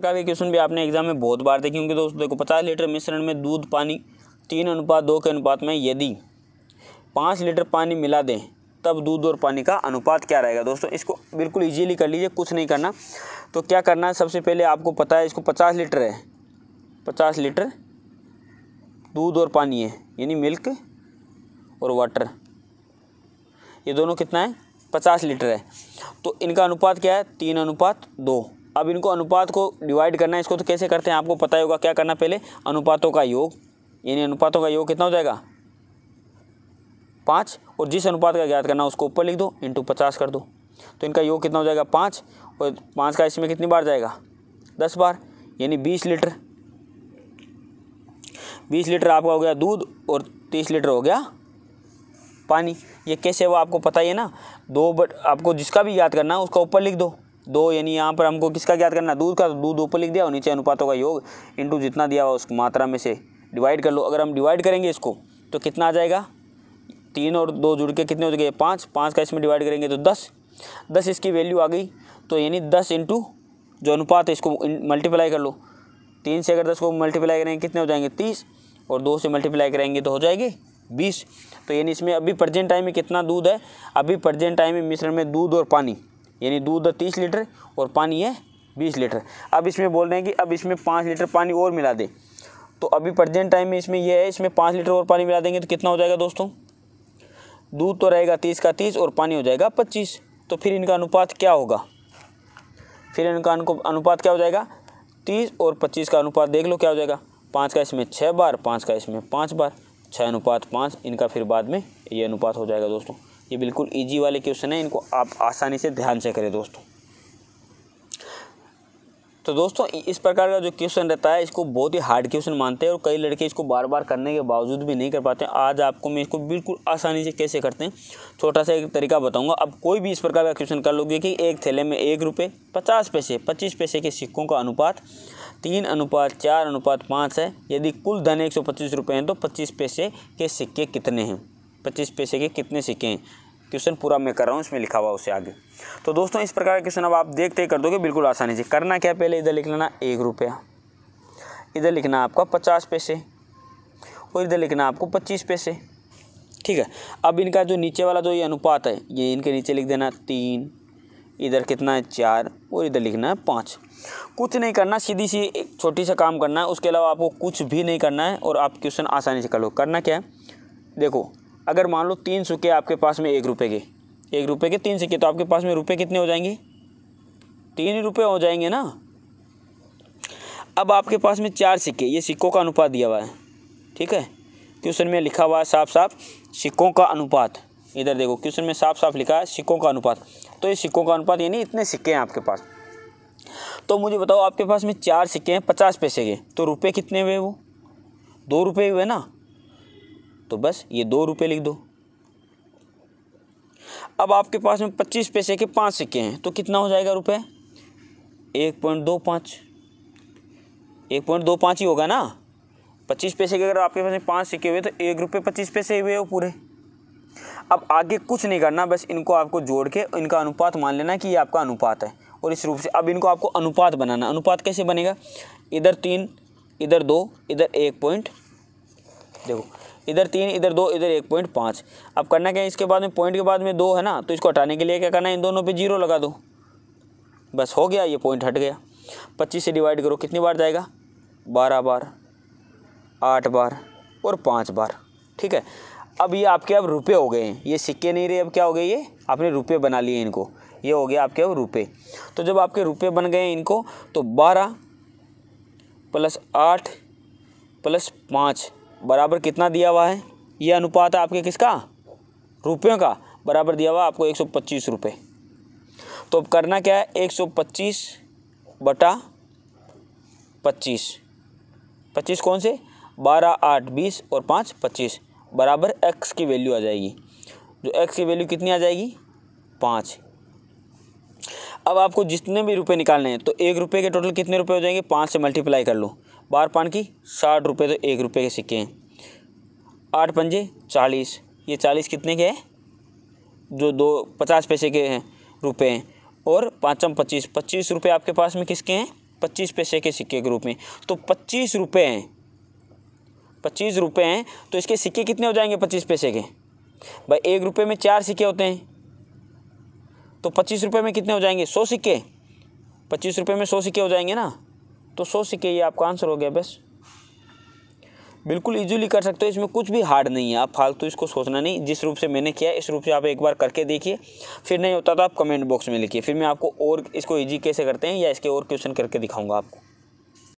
प्रकार के क्वेश्चन भी आपने एग्जाम में बहुत बार देखे होंगे दोस्तों देखो पचास लीटर मिश्रण में दूध पानी तीन अनुपात दो के अनुपात में यदि पाँच लीटर पानी मिला दें तब दूध और पानी का अनुपात क्या रहेगा दोस्तों इसको बिल्कुल इजीली कर लीजिए कुछ नहीं करना तो क्या करना है सबसे पहले आपको पता है इसको पचास लीटर है पचास लीटर दूध और पानी है यानी मिल्क और वाटर ये दोनों कितना है पचास लीटर है तो इनका अनुपात क्या है तीन अनुपात दो अब इनको अनुपात को डिवाइड करना है इसको तो कैसे करते हैं आपको पता ही होगा क्या करना पहले अनुपातों का योग यानी अनुपातों का योग कितना हो जाएगा पाँच और जिस अनुपात का ज्ञात करना उसको ऊपर लिख दो इंटू पचास कर दो तो इनका योग कितना हो जाएगा पाँच और पाँच का इसमें कितनी बार जाएगा दस बार यानी बीस लीटर बीस लीटर आपका हो गया दूध और तीस लीटर हो गया पानी ये कैसे वो आपको पता ही है ना दो बट आपको जिसका भी याद करना है उसका ऊपर लिख दो दो यानी यहाँ पर हमको किसका ज्ञात करना दूध का तो दूध ऊपर लिख दिया और नीचे अनुपातों का योग इंटू जितना दिया हुआ उस मात्रा में से डिवाइड कर लो अगर हम डिवाइड करेंगे इसको तो कितना आ जाएगा तीन और दो जुड़ के कितने हो जाएंगे पाँच पाँच का इसमें डिवाइड करेंगे तो दस दस इसकी वैल्यू आ गई तो यानी दस इंटू जो अनुपात है इसको मल्टीप्लाई कर लो तीन से अगर दस को मल्टीप्लाई करेंगे कितने हो जाएंगे तीस और दो से मल्टीप्लाई करेंगे तो हो जाएगी बीस तो यानी इसमें अभी प्रजेंट टाइम में कितना दूध है अभी प्रजेंट टाइम में मिश्रण में दूध और पानी यानी दूध तीस लीटर और पानी है बीस लीटर अब इसमें बोल रहे हैं कि अब इसमें पाँच लीटर पानी और मिला दें तो अभी प्रजेंट टाइम में इसमें यह है इसमें पाँच लीटर और पानी मिला देंगे तो कितना हो जाएगा दोस्तों दूध तो रहेगा तीस का तीस और पानी हो जाएगा पच्चीस तो फिर इनका अनुपात क्या होगा फिर इनका अनुपात क्या हो जाएगा तीस और पच्चीस का अनुपात देख लो क्या हो जाएगा पाँच का इसमें छः बार पाँच का इसमें पाँच बार छः अनुपात पाँच इनका फिर बाद में ये अनुपात हो जाएगा दोस्तों ये बिल्कुल इजी वाले क्वेश्चन हैं इनको आप आसानी से ध्यान से करें दोस्तों तो दोस्तों इस प्रकार का जो क्वेश्चन रहता है इसको बहुत ही हार्ड क्वेश्चन मानते हैं और कई लड़के इसको बार बार करने के बावजूद भी नहीं कर पाते आज आपको मैं इसको बिल्कुल आसानी से कैसे करते हैं छोटा सा एक तरीका बताऊंगा अब कोई भी इस प्रकार का क्वेश्चन कर लोगे कि एक थैले में एक रुपये पचास पैसे पच्चीस पैसे के सिक्कों का अनुपात तीन अनुपात चार अनुपात पाँच है यदि कुल धन एक सौ पच्चीस रुपये हैं तो पच्चीस पैसे के सिक्के कितने हैं पच्चीस पैसे के कितने सिक्के हैं क्वेश्चन पूरा मैं कर रहा हूँ इसमें लिखा हुआ उससे आगे तो दोस्तों इस प्रकार का क्वेश्चन अब आप देखते कर दोगे बिल्कुल आसानी से करना क्या पहले इधर लिख लेना एक रुपया इधर लिखना आपका पचास पैसे और इधर लिखना आपको पच्चीस पैसे ठीक है अब इनका जो नीचे वाला जो ये अनुपात है ये इनके नीचे लिख देना तीन इधर कितना है चार और इधर लिखना है पाँच कुछ नहीं करना सीधी सी एक छोटी सा काम करना है उसके अलावा आपको कुछ भी नहीं करना है और आप क्वेश्चन आसानी से कर लो करना क्या है देखो अगर मान लो तीन सिक्के आपके पास में एक रुपये के एक रुपये के तीन सिक्के तो आपके पास में रुपये कितने हो जाएंगे तीन ही रुपये हो जाएंगे ना अब आपके पास में चार सिक्के ये सिक्कों का अनुपात दिया हुआ है ठीक है क्वेश्चन में लिखा हुआ है साफ साफ सिक्कों का अनुपात इधर देखो क्वेश्चन में साफ साफ लिखा है सिक्कों का अनुपात तो ये सिक्कों का अनुपात यानी इतने सिक्के हैं आपके पास तो मुझे बताओ आपके पास में चार सिक्के हैं पचास पैसे के तो रुपये कितने हुए वो दो रुपये हुए ना तो बस ये दो रुपये लिख दो अब आपके पास में पच्चीस पैसे के पाँच सिक्के हैं तो कितना हो जाएगा रुपये एक पॉइंट दो पाँच एक पॉइंट दो पाँच ही होगा ना पच्चीस पैसे के अगर आपके पास में पाँच सिक्के हुए तो एक रुपये पच्चीस पैसे हुए हो पूरे अब आगे कुछ नहीं करना बस इनको आपको जोड़ के इनका अनुपात मान लेना कि ये आपका अनुपात है और इस रूप से अब इनको आपको अनुपात बनाना अनुपात कैसे बनेगा इधर तीन इधर दो इधर एक पॉइंट देखो इधर तीन इधर दो इधर एक पॉइंट पाँच अब करना क्या है इसके बाद में पॉइंट के बाद में दो है ना तो इसको हटाने के लिए क्या करना है इन दोनों पे जीरो लगा दो बस हो गया ये पॉइंट हट गया पच्चीस से डिवाइड करो कितनी बार जाएगा बारह बार आठ बार और पाँच बार ठीक है अब ये आपके अब रुपये हो गए हैं ये सिक्के नहीं रहे अब क्या हो गए ये आपने रुपये बना लिए इनको ये हो गया आपके अब रुपये तो जब आपके रुपये बन गए इनको तो बारह प्लस आठ प्लस पाँच बराबर कितना दिया हुआ है ये अनुपात है आपके किसका रुपयों का बराबर दिया हुआ आपको एक सौ पच्चीस रुपये तो अब करना क्या है एक सौ पच्चीस बटा पच्चीस पच्चीस कौन से बारह आठ बीस और पाँच पच्चीस बराबर एक्स की वैल्यू आ जाएगी जो एक्स की वैल्यू कितनी आ जाएगी पाँच अब आपको जितने भी रुपए निकालने हैं तो एक रुपये के टोटल कितने रुपए हो जाएंगे पाँच से मल्टीप्लाई कर लो बार पान की साठ रुपये तो एक रुपये के सिक्के हैं आठ पंजे चालीस ये चालीस कितने के हैं जो दो पचास पैसे के हैं रुपये हैं और पाँचम पच्चीस पच्चीस रुपये आपके पास में किसके हैं पच्चीस पैसे के सिक्के के रूप में तो पच्चीस रुपये हैं पच्चीस रुपये हैं तो इसके सिक्के कितने हो जाएंगे पच्चीस पैसे के भाई एक रुपये में चार सिक्के होते हैं तो पच्चीस रुपये में कितने हो जाएंगे सौ सिक्के पच्चीस रुपये में सौ सिक्के हो जाएंगे ना तो सौ सिक्के ये आपका आंसर हो गया बस बिल्कुल इजीली कर सकते हो इसमें कुछ भी हार्ड नहीं है आप फालतू इसको सोचना नहीं जिस रूप से मैंने किया इस रूप से आप एक बार करके देखिए फिर नहीं होता तो आप कमेंट बॉक्स में लिखिए फिर मैं आपको और इसको इजी कैसे करते हैं या इसके और क्वेश्चन करके दिखाऊंगा आपको